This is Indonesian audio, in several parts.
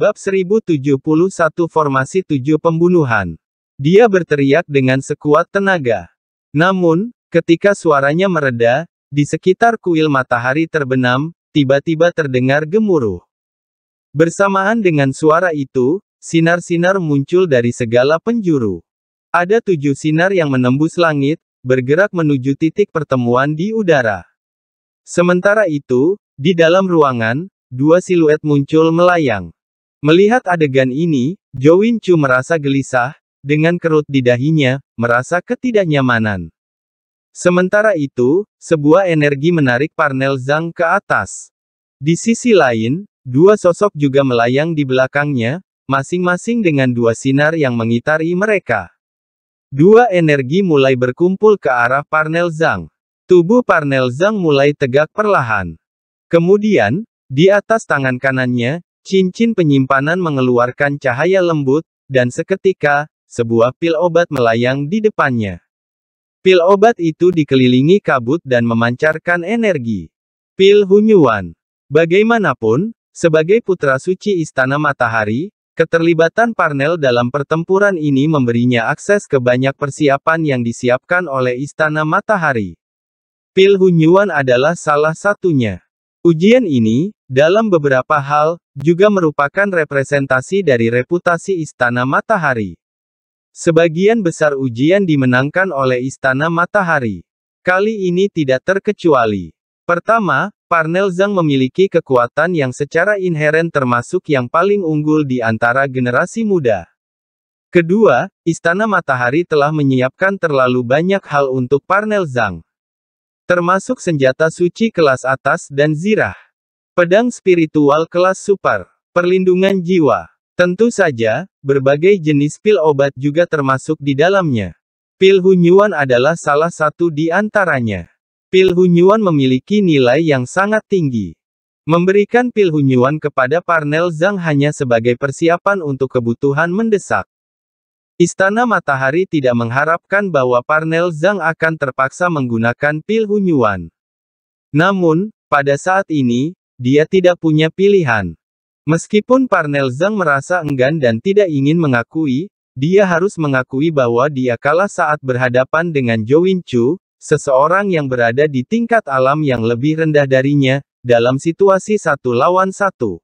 Bab 1071 Formasi 7 Pembunuhan. Dia berteriak dengan sekuat tenaga. Namun, ketika suaranya mereda, di sekitar kuil matahari terbenam, tiba-tiba terdengar gemuruh. Bersamaan dengan suara itu, sinar-sinar muncul dari segala penjuru. Ada tujuh sinar yang menembus langit, bergerak menuju titik pertemuan di udara. Sementara itu, di dalam ruangan, dua siluet muncul melayang. Melihat adegan ini, Jowin Chu merasa gelisah, dengan kerut di dahinya, merasa ketidaknyamanan. Sementara itu, sebuah energi menarik Parnell Zhang ke atas. Di sisi lain, dua sosok juga melayang di belakangnya, masing-masing dengan dua sinar yang mengitari mereka. Dua energi mulai berkumpul ke arah Parnell Zhang. Tubuh Parnell Zhang mulai tegak perlahan. Kemudian, di atas tangan kanannya, Cincin penyimpanan mengeluarkan cahaya lembut, dan seketika, sebuah pil obat melayang di depannya. Pil obat itu dikelilingi kabut dan memancarkan energi. Pil Hunyuan. Bagaimanapun, sebagai putra suci Istana Matahari, keterlibatan Parnell dalam pertempuran ini memberinya akses ke banyak persiapan yang disiapkan oleh Istana Matahari. Pil Hunyuan adalah salah satunya. Ujian ini, dalam beberapa hal, juga merupakan representasi dari reputasi Istana Matahari. Sebagian besar ujian dimenangkan oleh Istana Matahari. Kali ini tidak terkecuali. Pertama, Parnell Zhang memiliki kekuatan yang secara inheren termasuk yang paling unggul di antara generasi muda. Kedua, Istana Matahari telah menyiapkan terlalu banyak hal untuk Parnell Zhang termasuk senjata suci kelas atas dan zirah. Pedang spiritual kelas super, perlindungan jiwa. Tentu saja, berbagai jenis pil obat juga termasuk di dalamnya. Pil hunyuan adalah salah satu di antaranya. Pil hunyuan memiliki nilai yang sangat tinggi. Memberikan pil hunyuan kepada Parnell Zhang hanya sebagai persiapan untuk kebutuhan mendesak. Istana Matahari tidak mengharapkan bahwa Parnell Zhang akan terpaksa menggunakan pil Hunyuan. Namun, pada saat ini, dia tidak punya pilihan. Meskipun Parnell Zhang merasa enggan dan tidak ingin mengakui, dia harus mengakui bahwa dia kalah saat berhadapan dengan Jowin Chu, seseorang yang berada di tingkat alam yang lebih rendah darinya, dalam situasi satu lawan satu.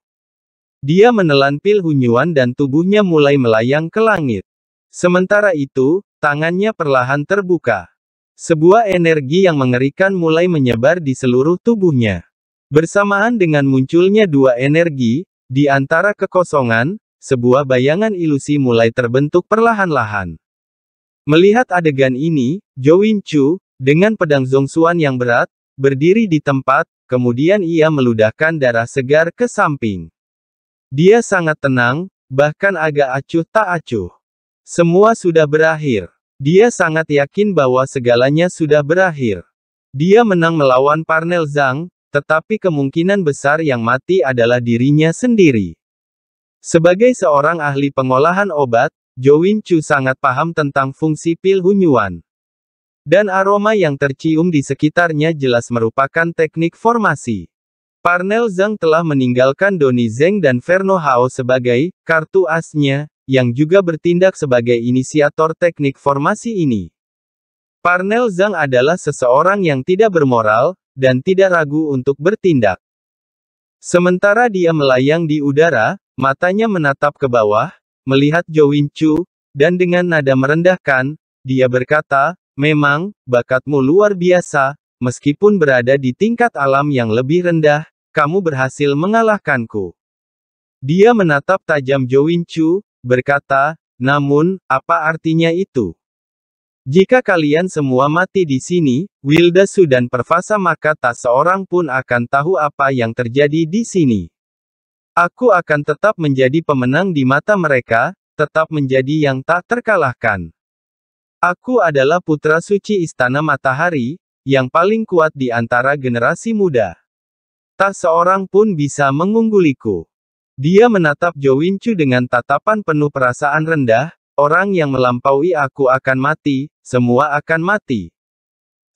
Dia menelan pil Hunyuan dan tubuhnya mulai melayang ke langit. Sementara itu, tangannya perlahan terbuka. Sebuah energi yang mengerikan mulai menyebar di seluruh tubuhnya. Bersamaan dengan munculnya dua energi, di antara kekosongan, sebuah bayangan ilusi mulai terbentuk perlahan-lahan. Melihat adegan ini, Jo Win Chu, dengan pedang Zongsuan yang berat, berdiri di tempat, kemudian ia meludahkan darah segar ke samping. Dia sangat tenang, bahkan agak acuh tak acuh. Semua sudah berakhir. Dia sangat yakin bahwa segalanya sudah berakhir. Dia menang melawan Parnell Zhang, tetapi kemungkinan besar yang mati adalah dirinya sendiri. Sebagai seorang ahli pengolahan obat, Jowin Chu sangat paham tentang fungsi pil hunyuan. Dan aroma yang tercium di sekitarnya jelas merupakan teknik formasi. Parnell Zhang telah meninggalkan Doni Zeng dan Verno Hao sebagai kartu asnya, yang juga bertindak sebagai inisiator teknik formasi ini. Parnell Zhang adalah seseorang yang tidak bermoral, dan tidak ragu untuk bertindak. Sementara dia melayang di udara, matanya menatap ke bawah, melihat Jo Win dan dengan nada merendahkan, dia berkata, memang, bakatmu luar biasa, meskipun berada di tingkat alam yang lebih rendah, kamu berhasil mengalahkanku. Dia menatap tajam Jo Win berkata, namun, apa artinya itu? Jika kalian semua mati di sini, Wilda dan Perfasa maka tak seorang pun akan tahu apa yang terjadi di sini. Aku akan tetap menjadi pemenang di mata mereka, tetap menjadi yang tak terkalahkan. Aku adalah putra suci Istana Matahari, yang paling kuat di antara generasi muda. Tak seorang pun bisa mengungguliku. Dia menatap Jo Winchu dengan tatapan penuh perasaan rendah, orang yang melampaui aku akan mati, semua akan mati.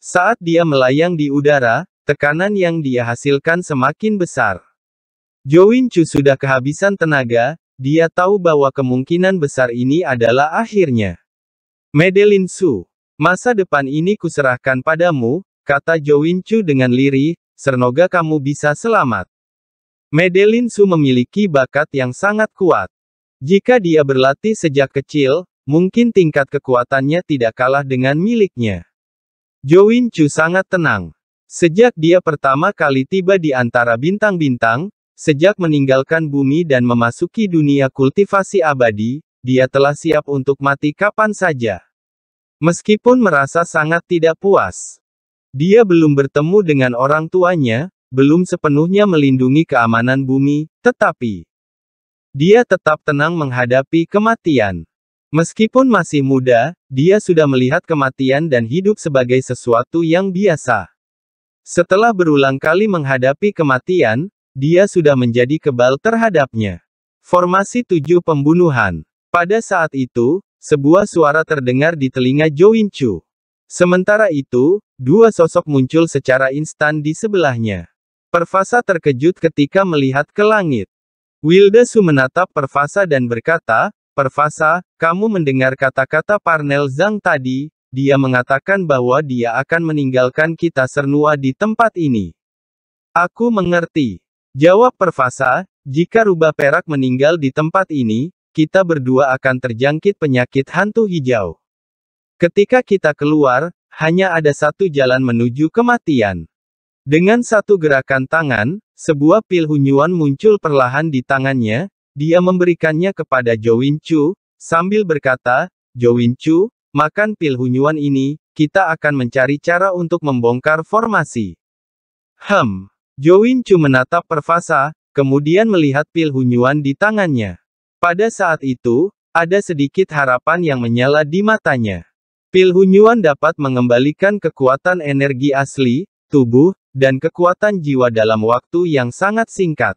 Saat dia melayang di udara, tekanan yang dia hasilkan semakin besar. Jo Winchu sudah kehabisan tenaga, dia tahu bahwa kemungkinan besar ini adalah akhirnya. Medelin Su, masa depan ini kuserahkan padamu, kata Jo Winchu dengan lirih, sernoga kamu bisa selamat. Madeline Su memiliki bakat yang sangat kuat. Jika dia berlatih sejak kecil, mungkin tingkat kekuatannya tidak kalah dengan miliknya. Jowin Chu sangat tenang. Sejak dia pertama kali tiba di antara bintang-bintang, sejak meninggalkan bumi dan memasuki dunia kultivasi abadi, dia telah siap untuk mati kapan saja. Meskipun merasa sangat tidak puas, dia belum bertemu dengan orang tuanya, belum sepenuhnya melindungi keamanan bumi, tetapi dia tetap tenang menghadapi kematian. Meskipun masih muda, dia sudah melihat kematian dan hidup sebagai sesuatu yang biasa. Setelah berulang kali menghadapi kematian, dia sudah menjadi kebal terhadapnya. Formasi tujuh pembunuhan. Pada saat itu, sebuah suara terdengar di telinga Chu. Sementara itu, dua sosok muncul secara instan di sebelahnya. Perfasa terkejut ketika melihat ke langit. Su menatap Perfasa dan berkata, "Perfasa, kamu mendengar kata-kata Parnel Zhang tadi, dia mengatakan bahwa dia akan meninggalkan kita sernua di tempat ini. Aku mengerti. Jawab Perfasa, jika rubah perak meninggal di tempat ini, kita berdua akan terjangkit penyakit hantu hijau. Ketika kita keluar, hanya ada satu jalan menuju kematian. Dengan satu gerakan tangan, sebuah pil Hunyuan muncul perlahan di tangannya, dia memberikannya kepada Jo Win Chu, sambil berkata, Jo Win Chu, makan pil Hunyuan ini, kita akan mencari cara untuk membongkar formasi. Hem. Win Chu menatap Perfasa, kemudian melihat pil Hunyuan di tangannya. Pada saat itu, ada sedikit harapan yang menyala di matanya. Pil Hunyuan dapat mengembalikan kekuatan energi asli, tubuh, dan kekuatan jiwa dalam waktu yang sangat singkat.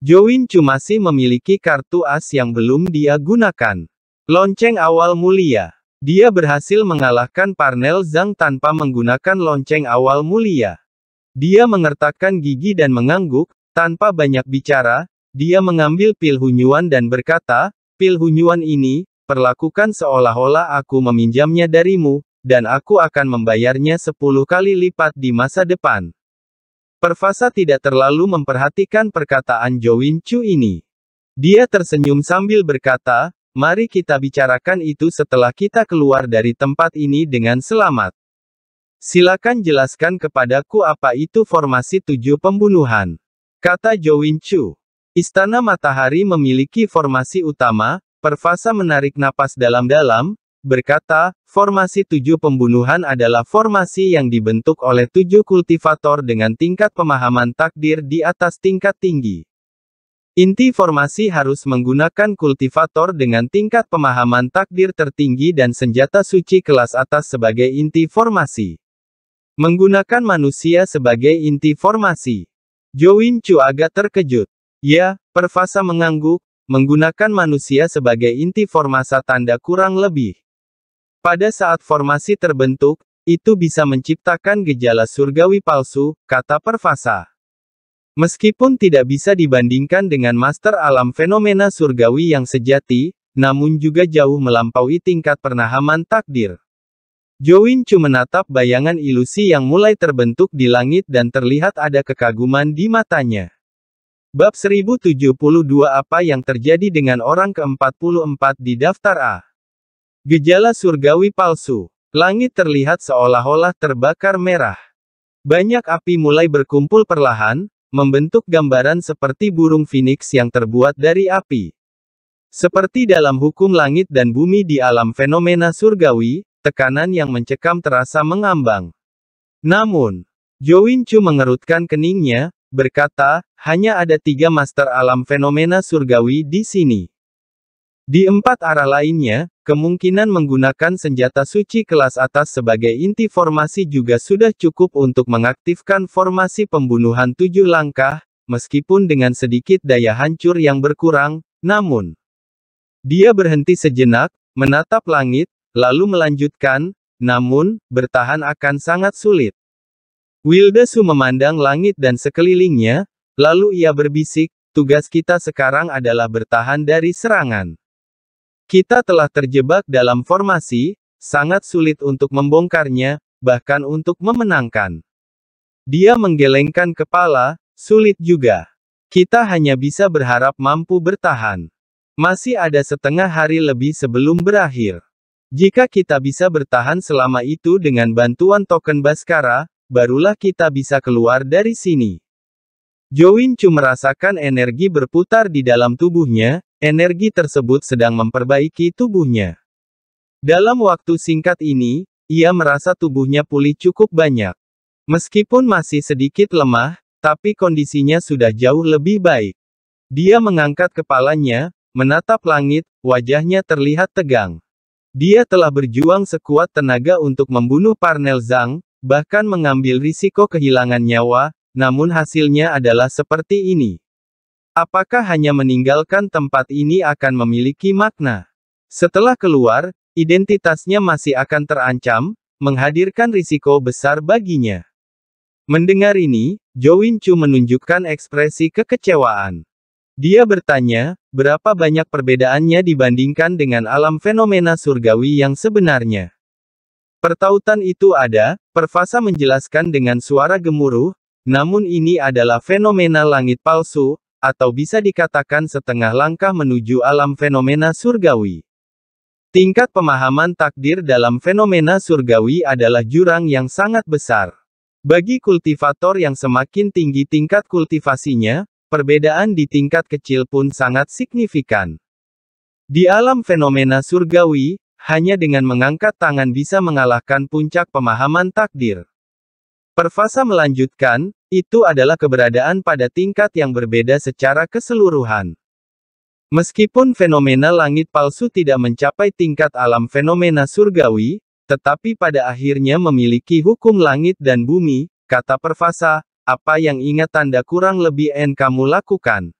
Jowin masih memiliki kartu as yang belum dia gunakan. Lonceng awal mulia. Dia berhasil mengalahkan Parnell Zhang tanpa menggunakan lonceng awal mulia. Dia mengertakkan gigi dan mengangguk, tanpa banyak bicara, dia mengambil pil Hunyuan dan berkata, pil Hunyuan ini, perlakukan seolah-olah aku meminjamnya darimu, dan aku akan membayarnya 10 kali lipat di masa depan. Perfasa tidak terlalu memperhatikan perkataan Jowin Chu ini. Dia tersenyum sambil berkata, mari kita bicarakan itu setelah kita keluar dari tempat ini dengan selamat. Silakan jelaskan kepadaku apa itu formasi tujuh pembunuhan. Kata Jowin Chu. Istana Matahari memiliki formasi utama, Perfasa menarik napas dalam-dalam, berkata, formasi tujuh pembunuhan adalah formasi yang dibentuk oleh tujuh kultivator dengan tingkat pemahaman takdir di atas tingkat tinggi. Inti formasi harus menggunakan kultivator dengan tingkat pemahaman takdir tertinggi dan senjata suci kelas atas sebagai inti formasi. Menggunakan manusia sebagai inti formasi. Join Chu agak terkejut. Ya, perfasa mengangguk, menggunakan manusia sebagai inti formasi tanda kurang lebih. Pada saat formasi terbentuk, itu bisa menciptakan gejala surgawi palsu, kata Perfasa. Meskipun tidak bisa dibandingkan dengan master alam fenomena surgawi yang sejati, namun juga jauh melampaui tingkat pernahaman takdir. Jowin cuma menatap bayangan ilusi yang mulai terbentuk di langit dan terlihat ada kekaguman di matanya. Bab 1072 Apa yang terjadi dengan orang ke-44 di daftar A? Gejala surgawi palsu. Langit terlihat seolah-olah terbakar merah. Banyak api mulai berkumpul perlahan, membentuk gambaran seperti burung phoenix yang terbuat dari api. Seperti dalam hukum langit dan bumi di alam fenomena surgawi, tekanan yang mencekam terasa mengambang. Namun, Jowin Chu mengerutkan keningnya, berkata, hanya ada tiga master alam fenomena surgawi di sini. Di empat arah lainnya, kemungkinan menggunakan senjata suci kelas atas sebagai inti formasi juga sudah cukup untuk mengaktifkan formasi pembunuhan tujuh langkah, meskipun dengan sedikit daya hancur yang berkurang, namun. Dia berhenti sejenak, menatap langit, lalu melanjutkan, namun, bertahan akan sangat sulit. Wildesu memandang langit dan sekelilingnya, lalu ia berbisik, tugas kita sekarang adalah bertahan dari serangan. Kita telah terjebak dalam formasi, sangat sulit untuk membongkarnya, bahkan untuk memenangkan. Dia menggelengkan kepala, sulit juga. Kita hanya bisa berharap mampu bertahan. Masih ada setengah hari lebih sebelum berakhir. Jika kita bisa bertahan selama itu dengan bantuan token Baskara, barulah kita bisa keluar dari sini. Join Chu merasakan energi berputar di dalam tubuhnya, energi tersebut sedang memperbaiki tubuhnya. Dalam waktu singkat ini, ia merasa tubuhnya pulih cukup banyak. Meskipun masih sedikit lemah, tapi kondisinya sudah jauh lebih baik. Dia mengangkat kepalanya, menatap langit, wajahnya terlihat tegang. Dia telah berjuang sekuat tenaga untuk membunuh Parnell Zhang, bahkan mengambil risiko kehilangan nyawa, namun hasilnya adalah seperti ini. Apakah hanya meninggalkan tempat ini akan memiliki makna? Setelah keluar, identitasnya masih akan terancam, menghadirkan risiko besar baginya. Mendengar ini, Jo Win Chu menunjukkan ekspresi kekecewaan. Dia bertanya, berapa banyak perbedaannya dibandingkan dengan alam fenomena surgawi yang sebenarnya. Pertautan itu ada, Perfasa menjelaskan dengan suara gemuruh, namun ini adalah fenomena langit palsu, atau bisa dikatakan setengah langkah menuju alam fenomena surgawi. Tingkat pemahaman takdir dalam fenomena surgawi adalah jurang yang sangat besar. Bagi kultivator yang semakin tinggi tingkat kultivasinya, perbedaan di tingkat kecil pun sangat signifikan. Di alam fenomena surgawi, hanya dengan mengangkat tangan bisa mengalahkan puncak pemahaman takdir. Perfasa melanjutkan, itu adalah keberadaan pada tingkat yang berbeda secara keseluruhan. Meskipun fenomena langit palsu tidak mencapai tingkat alam fenomena surgawi, tetapi pada akhirnya memiliki hukum langit dan bumi, kata Perfasa. apa yang ingat tanda kurang lebih en kamu lakukan.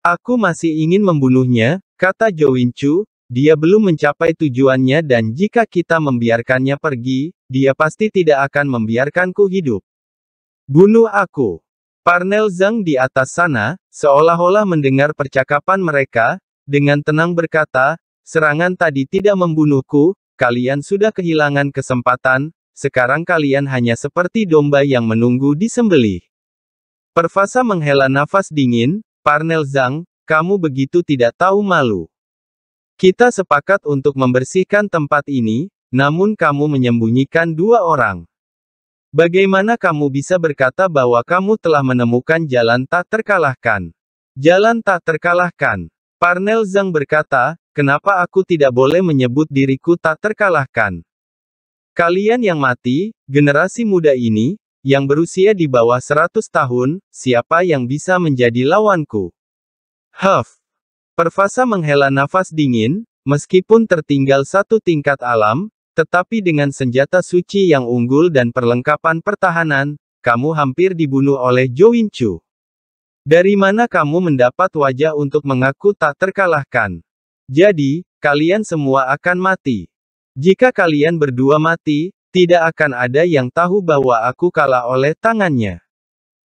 Aku masih ingin membunuhnya, kata Jowinchu, dia belum mencapai tujuannya dan jika kita membiarkannya pergi, dia pasti tidak akan membiarkanku hidup. Bunuh aku. Parnell Zhang di atas sana, seolah-olah mendengar percakapan mereka, dengan tenang berkata, serangan tadi tidak membunuhku, kalian sudah kehilangan kesempatan, sekarang kalian hanya seperti domba yang menunggu disembelih. Perfasa menghela nafas dingin, Parnell Zhang, kamu begitu tidak tahu malu. Kita sepakat untuk membersihkan tempat ini, namun kamu menyembunyikan dua orang. Bagaimana kamu bisa berkata bahwa kamu telah menemukan jalan tak terkalahkan? Jalan tak terkalahkan. Parnell Zhang berkata, kenapa aku tidak boleh menyebut diriku tak terkalahkan? Kalian yang mati, generasi muda ini, yang berusia di bawah 100 tahun, siapa yang bisa menjadi lawanku? Huff, Pervasa menghela nafas dingin, meskipun tertinggal satu tingkat alam, tetapi dengan senjata suci yang unggul dan perlengkapan pertahanan, kamu hampir dibunuh oleh Jo Chu. Dari mana kamu mendapat wajah untuk mengaku tak terkalahkan? Jadi, kalian semua akan mati. Jika kalian berdua mati, tidak akan ada yang tahu bahwa aku kalah oleh tangannya.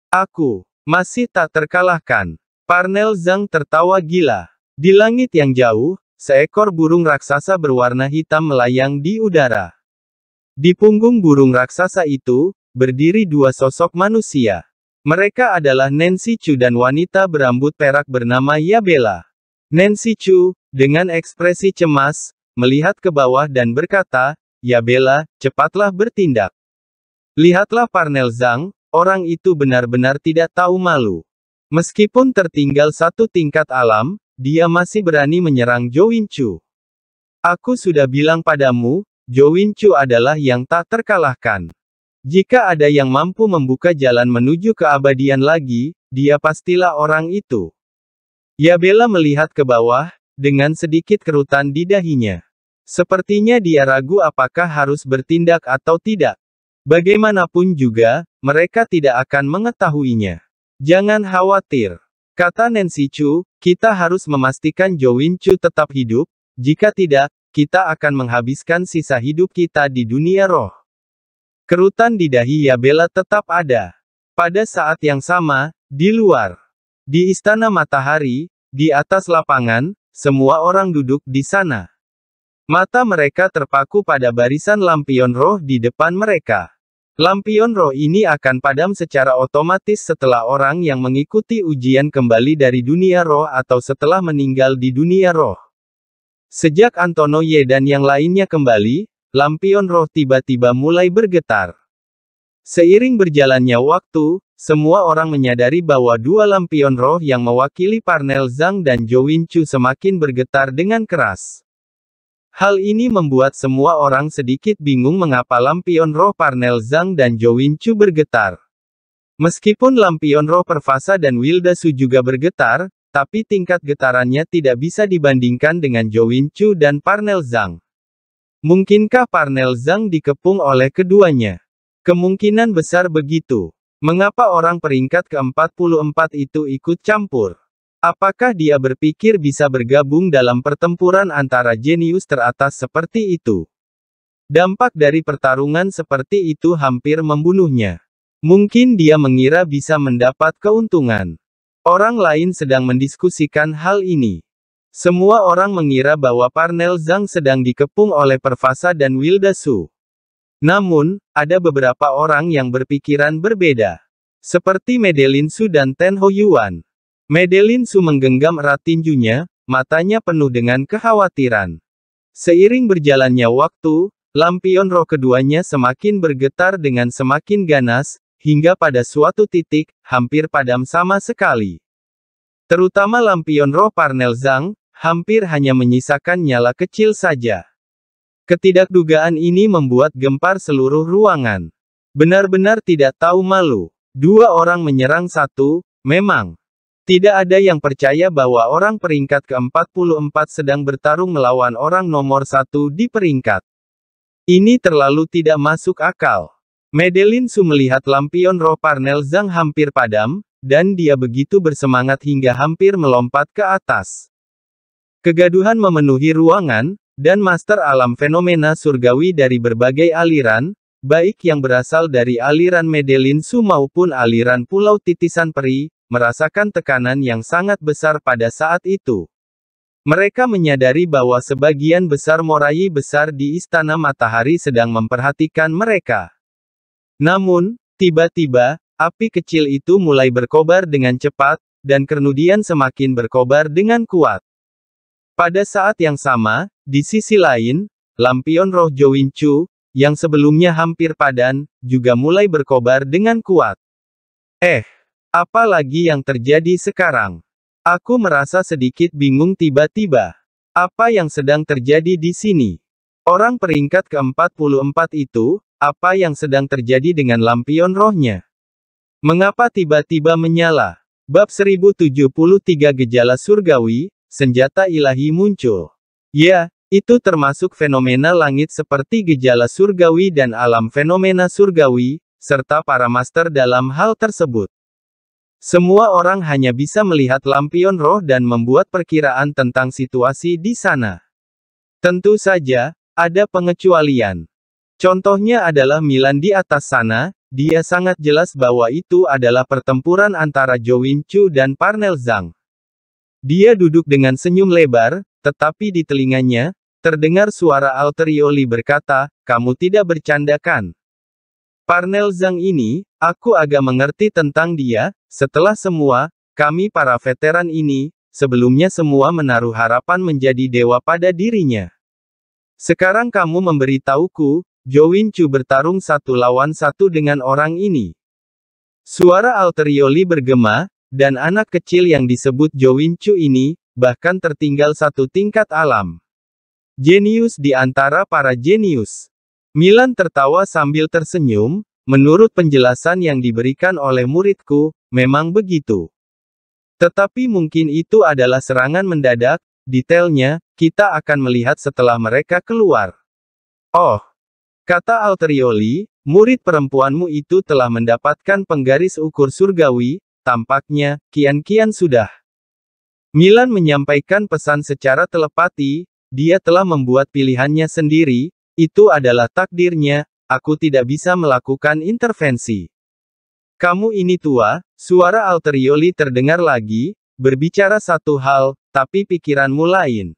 Aku masih tak terkalahkan. Parnell Zhang tertawa gila. Di langit yang jauh, seekor burung raksasa berwarna hitam melayang di udara. Di punggung burung raksasa itu, berdiri dua sosok manusia. Mereka adalah Nancy Chu dan wanita berambut perak bernama Yabela. Nancy Chu, dengan ekspresi cemas, melihat ke bawah dan berkata, Yabela, cepatlah bertindak. Lihatlah Parnel Zhang, orang itu benar-benar tidak tahu malu. Meskipun tertinggal satu tingkat alam, dia masih berani menyerang Jo Chu. Aku sudah bilang padamu, Jo Chu adalah yang tak terkalahkan. Jika ada yang mampu membuka jalan menuju keabadian lagi, dia pastilah orang itu. Yabela melihat ke bawah, dengan sedikit kerutan di dahinya. Sepertinya dia ragu apakah harus bertindak atau tidak. Bagaimanapun juga, mereka tidak akan mengetahuinya. Jangan khawatir. Kata Nancy Chu, kita harus memastikan Jo Win Chu tetap hidup, jika tidak, kita akan menghabiskan sisa hidup kita di dunia roh. Kerutan di dahi Yabela tetap ada. Pada saat yang sama, di luar. Di Istana Matahari, di atas lapangan, semua orang duduk di sana. Mata mereka terpaku pada barisan lampion roh di depan mereka. Lampion roh ini akan padam secara otomatis setelah orang yang mengikuti ujian kembali dari dunia roh atau setelah meninggal di dunia roh. Sejak Antono Ye dan yang lainnya kembali, lampion roh tiba-tiba mulai bergetar. Seiring berjalannya waktu, semua orang menyadari bahwa dua lampion roh yang mewakili Parnell Zhang dan Win Chu semakin bergetar dengan keras. Hal ini membuat semua orang sedikit bingung mengapa lampion roh Parnell Zhang dan Zhou Wincu bergetar. Meskipun lampion roh Perfasa dan Wilda Su juga bergetar, tapi tingkat getarannya tidak bisa dibandingkan dengan Zhou Wincu dan Parnell Zhang. Mungkinkah Parnell Zhang dikepung oleh keduanya? Kemungkinan besar begitu. Mengapa orang peringkat ke-44 itu ikut campur? Apakah dia berpikir bisa bergabung dalam pertempuran antara jenius teratas seperti itu? Dampak dari pertarungan seperti itu hampir membunuhnya. Mungkin dia mengira bisa mendapat keuntungan. Orang lain sedang mendiskusikan hal ini. Semua orang mengira bahwa Parnell Zhang sedang dikepung oleh Pervasa dan Wilda Su. Namun, ada beberapa orang yang berpikiran berbeda. Seperti Medellin Su dan Ten Ho Yuan. Madeline Su menggenggam erat tinjunya, matanya penuh dengan kekhawatiran. Seiring berjalannya waktu, lampion roh keduanya semakin bergetar dengan semakin ganas, hingga pada suatu titik, hampir padam sama sekali. Terutama lampion roh Parnel Zhang, hampir hanya menyisakan nyala kecil saja. Ketidakdugaan ini membuat gempar seluruh ruangan. Benar-benar tidak tahu malu. Dua orang menyerang satu, memang. Tidak ada yang percaya bahwa orang peringkat ke-44 sedang bertarung melawan orang nomor satu di peringkat. Ini terlalu tidak masuk akal. Madeline Su melihat lampion roh Parnell Zhang hampir padam, dan dia begitu bersemangat hingga hampir melompat ke atas. Kegaduhan memenuhi ruangan, dan master alam fenomena surgawi dari berbagai aliran, baik yang berasal dari aliran Medelin Su maupun aliran Pulau Titisan Peri, merasakan tekanan yang sangat besar pada saat itu. Mereka menyadari bahwa sebagian besar morai besar di Istana Matahari sedang memperhatikan mereka. Namun, tiba-tiba, api kecil itu mulai berkobar dengan cepat, dan kernudian semakin berkobar dengan kuat. Pada saat yang sama, di sisi lain, lampion roh Jowinchu, yang sebelumnya hampir padan, juga mulai berkobar dengan kuat. Eh, apa lagi yang terjadi sekarang? Aku merasa sedikit bingung tiba-tiba. Apa yang sedang terjadi di sini? Orang peringkat ke-44 itu, apa yang sedang terjadi dengan lampion rohnya? Mengapa tiba-tiba menyala? Bab 1073 Gejala Surgawi, Senjata Ilahi muncul. Ya, itu termasuk fenomena langit seperti gejala surgawi dan alam fenomena surgawi, serta para master dalam hal tersebut. Semua orang hanya bisa melihat lampion roh dan membuat perkiraan tentang situasi di sana. Tentu saja, ada pengecualian. Contohnya adalah Milan di atas sana, dia sangat jelas bahwa itu adalah pertempuran antara Win Chu dan Parnell Zhang. Dia duduk dengan senyum lebar, tetapi di telinganya, terdengar suara Alterioli berkata, kamu tidak bercandakan. Parnel Zhang ini, aku agak mengerti tentang dia, setelah semua, kami para veteran ini, sebelumnya semua menaruh harapan menjadi dewa pada dirinya. Sekarang kamu memberitahuku, Jowin Chu bertarung satu lawan satu dengan orang ini. Suara Alterioli bergema, dan anak kecil yang disebut Jowin Chu ini, bahkan tertinggal satu tingkat alam. Jenius di antara para jenius. Milan tertawa sambil tersenyum, menurut penjelasan yang diberikan oleh muridku, memang begitu. Tetapi mungkin itu adalah serangan mendadak, detailnya, kita akan melihat setelah mereka keluar. Oh, kata Alterioli, murid perempuanmu itu telah mendapatkan penggaris ukur surgawi, tampaknya, kian-kian sudah. Milan menyampaikan pesan secara telepati, dia telah membuat pilihannya sendiri, itu adalah takdirnya, aku tidak bisa melakukan intervensi. Kamu ini tua, suara Alterioli terdengar lagi, berbicara satu hal, tapi pikiranmu lain.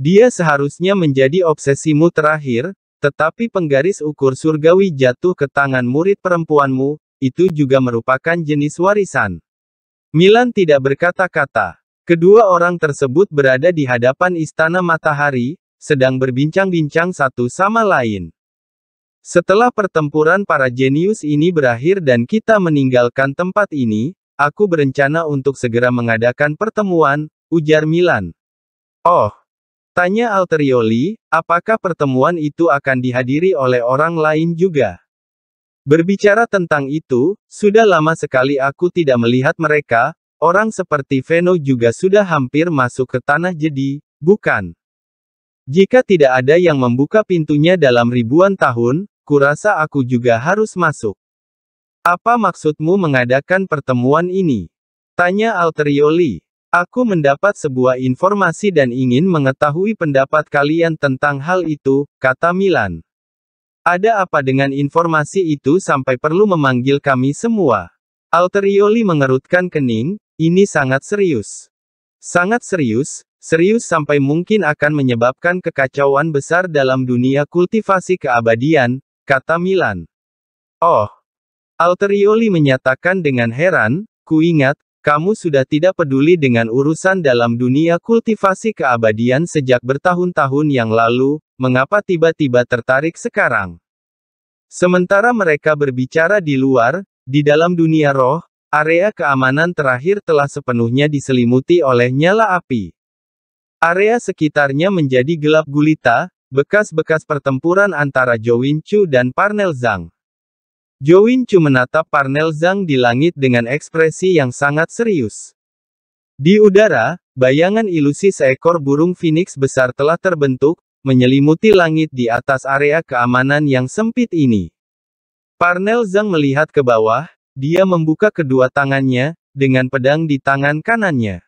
Dia seharusnya menjadi obsesimu terakhir, tetapi penggaris ukur surgawi jatuh ke tangan murid perempuanmu, itu juga merupakan jenis warisan. Milan tidak berkata-kata. Kedua orang tersebut berada di hadapan Istana Matahari, sedang berbincang-bincang satu sama lain. Setelah pertempuran para jenius ini berakhir dan kita meninggalkan tempat ini, aku berencana untuk segera mengadakan pertemuan, ujar Milan. Oh, tanya Alterioli, apakah pertemuan itu akan dihadiri oleh orang lain juga? Berbicara tentang itu, sudah lama sekali aku tidak melihat mereka, orang seperti Veno juga sudah hampir masuk ke tanah jadi, bukan? Jika tidak ada yang membuka pintunya dalam ribuan tahun, kurasa aku juga harus masuk. Apa maksudmu mengadakan pertemuan ini? Tanya Alterioli. Aku mendapat sebuah informasi dan ingin mengetahui pendapat kalian tentang hal itu, kata Milan. Ada apa dengan informasi itu sampai perlu memanggil kami semua? Alterioli mengerutkan kening, ini sangat serius. Sangat serius, serius sampai mungkin akan menyebabkan kekacauan besar dalam dunia kultivasi keabadian, kata Milan. Oh, Alterioli menyatakan dengan heran, kuingat, kamu sudah tidak peduli dengan urusan dalam dunia kultivasi keabadian sejak bertahun-tahun yang lalu, mengapa tiba-tiba tertarik sekarang? Sementara mereka berbicara di luar, di dalam dunia roh, area keamanan terakhir telah sepenuhnya diselimuti oleh nyala api. Area sekitarnya menjadi gelap gulita, bekas-bekas pertempuran antara Chu dan Parnell Zhang. Chu menatap Parnell Zhang di langit dengan ekspresi yang sangat serius. Di udara, bayangan ilusi seekor burung phoenix besar telah terbentuk, menyelimuti langit di atas area keamanan yang sempit ini. Parnell Zhang melihat ke bawah, dia membuka kedua tangannya, dengan pedang di tangan kanannya.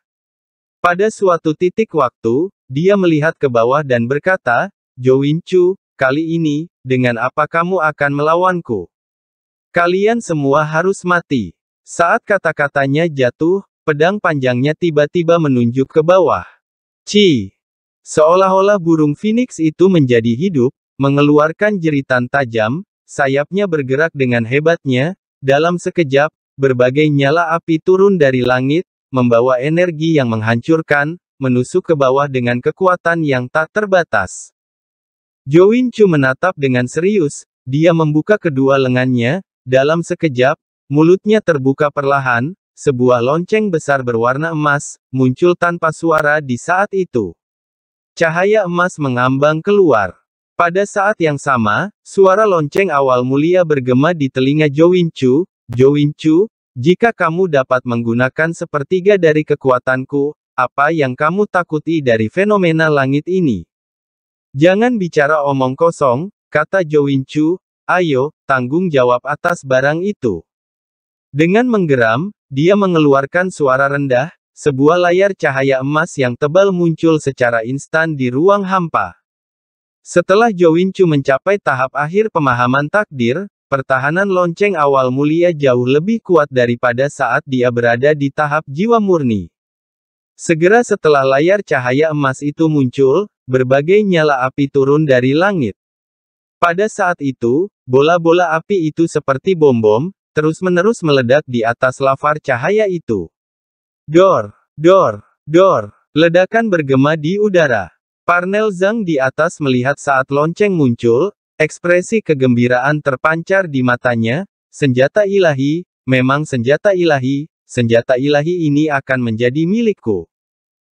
Pada suatu titik waktu, dia melihat ke bawah dan berkata, Chu, kali ini, dengan apa kamu akan melawanku? Kalian semua harus mati. Saat kata-katanya jatuh, pedang panjangnya tiba-tiba menunjuk ke bawah. Ci! Seolah-olah burung Phoenix itu menjadi hidup, mengeluarkan jeritan tajam, sayapnya bergerak dengan hebatnya, dalam sekejap, berbagai nyala api turun dari langit, membawa energi yang menghancurkan, menusuk ke bawah dengan kekuatan yang tak terbatas. Join Chu menatap dengan serius, dia membuka kedua lengannya, dalam sekejap, mulutnya terbuka perlahan, sebuah lonceng besar berwarna emas, muncul tanpa suara di saat itu. Cahaya emas mengambang keluar. Pada saat yang sama, suara lonceng awal mulia bergema di telinga Join Chu, Chu, jika kamu dapat menggunakan sepertiga dari kekuatanku, apa yang kamu takuti dari fenomena langit ini? Jangan bicara omong kosong, kata Jowin Chu, ayo, tanggung jawab atas barang itu. Dengan menggeram, dia mengeluarkan suara rendah, sebuah layar cahaya emas yang tebal muncul secara instan di ruang hampa. Setelah Chu mencapai tahap akhir pemahaman takdir, Pertahanan lonceng awal mulia jauh lebih kuat daripada saat dia berada di tahap jiwa murni. Segera setelah layar cahaya emas itu muncul, berbagai nyala api turun dari langit. Pada saat itu, bola-bola api itu seperti bom-bom, terus-menerus meledak di atas lavar cahaya itu. Dor, dor, dor, ledakan bergema di udara. Parnel Zhang di atas melihat saat lonceng muncul, Ekspresi kegembiraan terpancar di matanya, senjata ilahi, memang senjata ilahi, senjata ilahi ini akan menjadi milikku.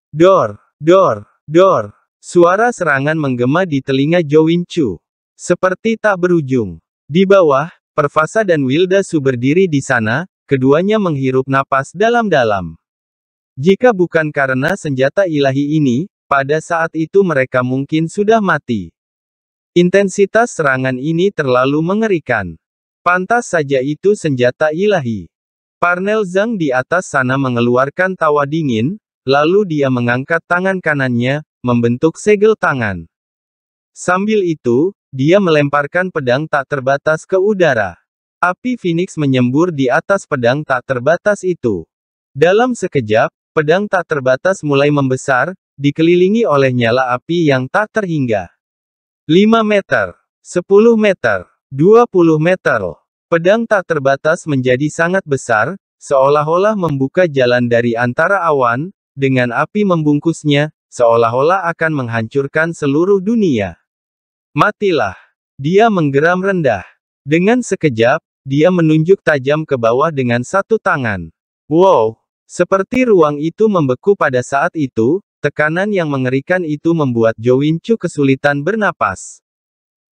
Dor, dor, dor, suara serangan menggema di telinga Jowin Chu. Seperti tak berujung. Di bawah, Perfasa dan Wilda Su berdiri di sana, keduanya menghirup napas dalam-dalam. Jika bukan karena senjata ilahi ini, pada saat itu mereka mungkin sudah mati. Intensitas serangan ini terlalu mengerikan. Pantas saja itu senjata ilahi. Parnel Zhang di atas sana mengeluarkan tawa dingin, lalu dia mengangkat tangan kanannya, membentuk segel tangan. Sambil itu, dia melemparkan pedang tak terbatas ke udara. Api Phoenix menyembur di atas pedang tak terbatas itu. Dalam sekejap, pedang tak terbatas mulai membesar, dikelilingi oleh nyala api yang tak terhingga. 5 meter, 10 meter, 20 meter. Pedang tak terbatas menjadi sangat besar, seolah-olah membuka jalan dari antara awan, dengan api membungkusnya, seolah-olah akan menghancurkan seluruh dunia. Matilah. Dia menggeram rendah. Dengan sekejap, dia menunjuk tajam ke bawah dengan satu tangan. Wow! Seperti ruang itu membeku pada saat itu, Tekanan yang mengerikan itu membuat Jowin Chu kesulitan bernapas.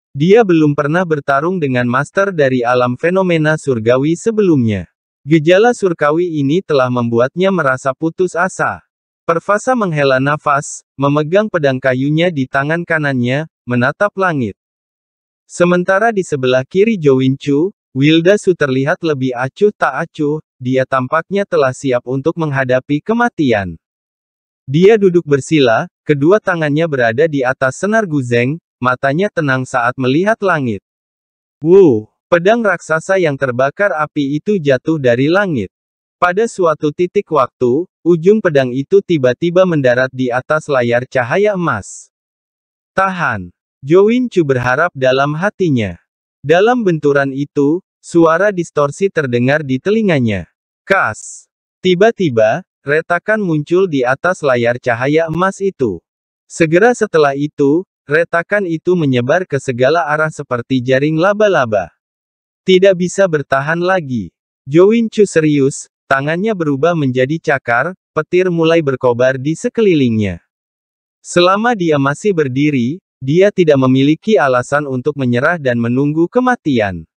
Dia belum pernah bertarung dengan master dari alam fenomena surgawi sebelumnya. Gejala surkawi ini telah membuatnya merasa putus asa. Perfasa menghela nafas, memegang pedang kayunya di tangan kanannya, menatap langit. Sementara di sebelah kiri Jowin Chu, Wilda Su terlihat lebih acuh tak acuh, dia tampaknya telah siap untuk menghadapi kematian. Dia duduk bersila, kedua tangannya berada di atas senar guzeng, matanya tenang saat melihat langit. Wow, pedang raksasa yang terbakar api itu jatuh dari langit. Pada suatu titik waktu, ujung pedang itu tiba-tiba mendarat di atas layar cahaya emas. Tahan. Jowin Chu berharap dalam hatinya. Dalam benturan itu, suara distorsi terdengar di telinganya. Kas. Tiba-tiba, Retakan muncul di atas layar cahaya emas itu. Segera setelah itu, retakan itu menyebar ke segala arah seperti jaring laba-laba. Tidak bisa bertahan lagi. Jowin Chu serius, tangannya berubah menjadi cakar, petir mulai berkobar di sekelilingnya. Selama dia masih berdiri, dia tidak memiliki alasan untuk menyerah dan menunggu kematian.